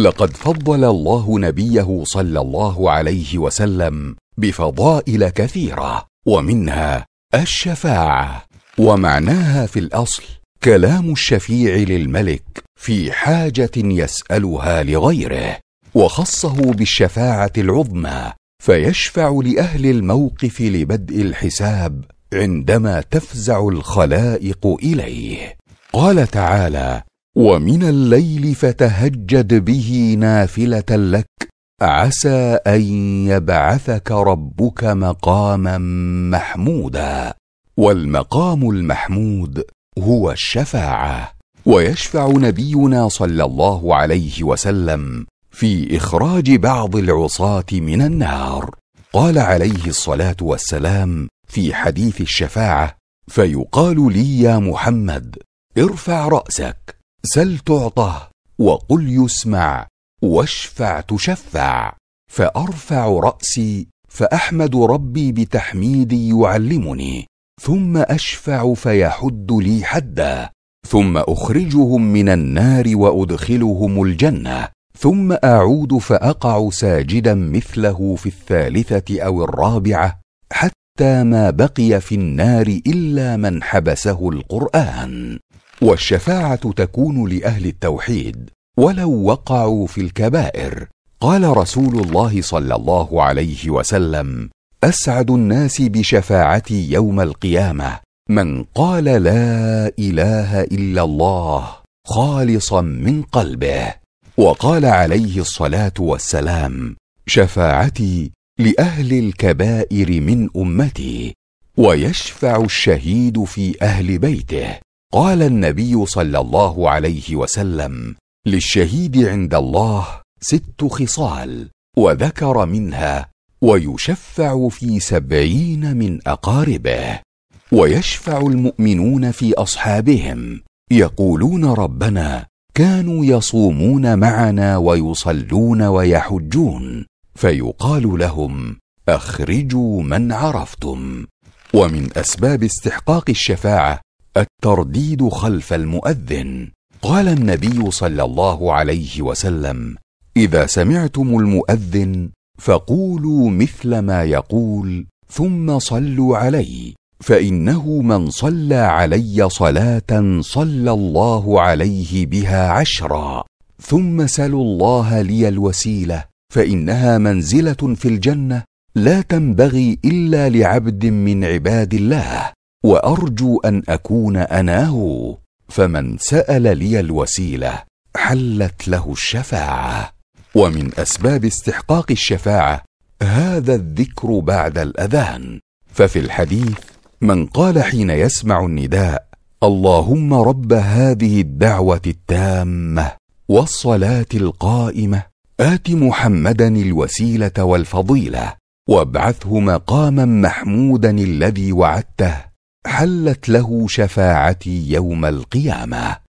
لقد فضل الله نبيه صلى الله عليه وسلم بفضائل كثيره ومنها الشفاعه ومعناها في الاصل كلام الشفيع للملك في حاجه يسالها لغيره وخصه بالشفاعه العظمى فيشفع لاهل الموقف لبدء الحساب عندما تفزع الخلائق اليه قال تعالى ومن الليل فتهجد به نافله لك عسى ان يبعثك ربك مقاما محمودا والمقام المحمود هو الشفاعه ويشفع نبينا صلى الله عليه وسلم في اخراج بعض العصاه من النار قال عليه الصلاه والسلام في حديث الشفاعه فيقال لي يا محمد ارفع راسك سل تعطه وقل يسمع واشفع تشفع فارفع راسي فاحمد ربي بتحميدي يعلمني ثم اشفع فيحد لي حدا ثم اخرجهم من النار وادخلهم الجنه ثم اعود فاقع ساجدا مثله في الثالثه او الرابعه حتى ما بقي في النار الا من حبسه القران والشفاعه تكون لاهل التوحيد ولو وقعوا في الكبائر قال رسول الله صلى الله عليه وسلم اسعد الناس بشفاعتي يوم القيامه من قال لا اله الا الله خالصا من قلبه وقال عليه الصلاه والسلام شفاعتي لاهل الكبائر من امتي ويشفع الشهيد في اهل بيته قال النبي صلى الله عليه وسلم للشهيد عند الله ست خصال وذكر منها ويشفع في سبعين من اقاربه ويشفع المؤمنون في اصحابهم يقولون ربنا كانوا يصومون معنا ويصلون ويحجون فيقال لهم اخرجوا من عرفتم ومن اسباب استحقاق الشفاعه الترديد خلف المؤذن قال النبي صلى الله عليه وسلم اذا سمعتم المؤذن فقولوا مثل ما يقول ثم صلوا عليه فانه من صلى علي صلاه صلى الله عليه بها عشرا ثم سلوا الله لي الوسيله فانها منزله في الجنه لا تنبغي الا لعبد من عباد الله وارجو ان اكون انا هو فمن سال لي الوسيله حلت له الشفاعه ومن اسباب استحقاق الشفاعه هذا الذكر بعد الاذان ففي الحديث من قال حين يسمع النداء اللهم رب هذه الدعوه التامه والصلاه القائمه ات محمدا الوسيله والفضيله وابعثه مقاما محمودا الذي وعدته حلت له شفاعتي يوم القيامه